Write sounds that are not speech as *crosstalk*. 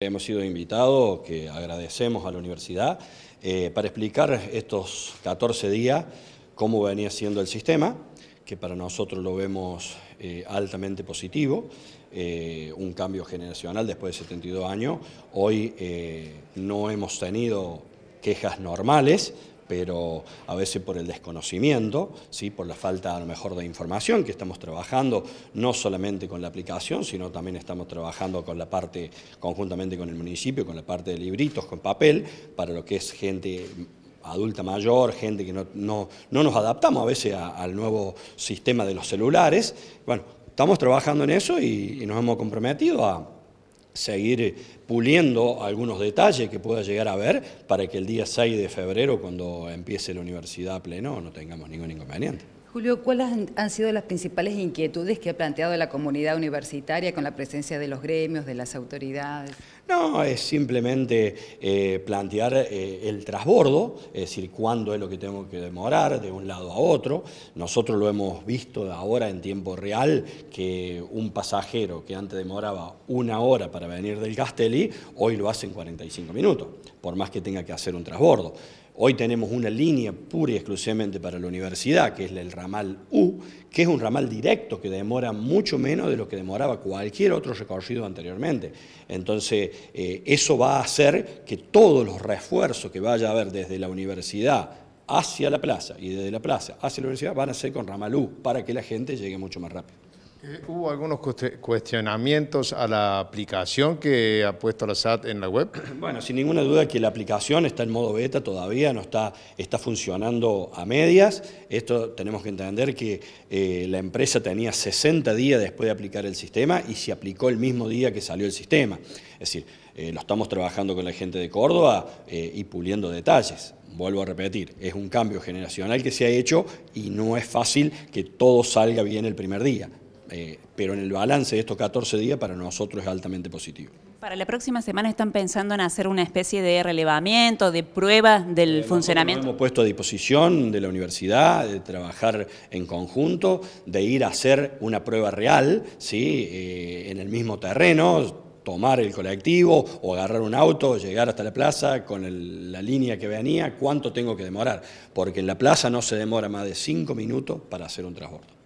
Hemos sido invitados, que agradecemos a la universidad, eh, para explicar estos 14 días cómo venía siendo el sistema, que para nosotros lo vemos eh, altamente positivo, eh, un cambio generacional después de 72 años. Hoy no hemos tenido quejas normales, pero a veces por el desconocimiento, ¿sí? por la falta a lo mejor de información que estamos trabajando, no solamente con la aplicación, sino también estamos trabajando con la parte, conjuntamente con el municipio, con la parte de libritos, con papel, para lo que es gente adulta mayor, gente que no, no, nos adaptamos a veces al nuevo sistema de los celulares. Bueno, estamos trabajando en eso y nos hemos comprometido a seguir eh, puliendo algunos detalles que pueda llegar a ver para que el día 6 de febrero, cuando empiece la universidad a pleno, no tengamos ningún inconveniente. Julio, ¿cuáles han sido las principales inquietudes que ha planteado la comunidad universitaria con la presencia de los gremios, de las autoridades? No, es simplemente eh, plantear eh, el trasbordo, es decir, cuándo es lo que tengo que demorar de un lado a otro. Nosotros lo hemos visto ahora en tiempo real, que un pasajero que antes demoraba una hora para venir del Castelli, hoy lo hace en 45 minutos, por más que tenga que hacer un trasbordo. Hoy tenemos una línea pura y exclusivamente para la universidad, que es el ramal U, que es un ramal directo que demora mucho menos de lo que demoraba cualquier otro recorrido anteriormente. Entonces, eh, eso va a hacer que todos los refuerzos que vaya a haber desde la universidad hacia la plaza y desde la plaza hacia la universidad van a ser con Ramalú para que la gente llegue mucho más rápido. Eh, hubo algunos cuestionamientos a la aplicación que ha puesto la SAT en la web. *clears throat* Bueno, sin ninguna duda que la aplicación está en modo beta todavía, no está, está funcionando a medias. Esto tenemos que entender que eh, la empresa tenía 60 días después de aplicar el sistema y se aplicó el mismo día que salió el sistema. Es decir, eh, lo estamos trabajando con la gente de Córdoba y puliendo detalles vuelvo a repetir, es un cambio generacional que se ha hecho y no es fácil que todo salga bien el primer día. Eh, pero en el balance de estos 14 días para nosotros es altamente positivo. Para la próxima semana están pensando en hacer una especie de relevamiento, de pruebas del eh, funcionamiento. hemos puesto a disposición de la universidad, de trabajar en conjunto, de ir a hacer una prueba real, ¿sí? Eh, en el mismo terreno, tomar el colectivo o agarrar un auto, llegar hasta la plaza con la línea que venía, cuánto tengo que demorar, porque en la plaza no se demora más de cinco minutos para hacer un transbordo.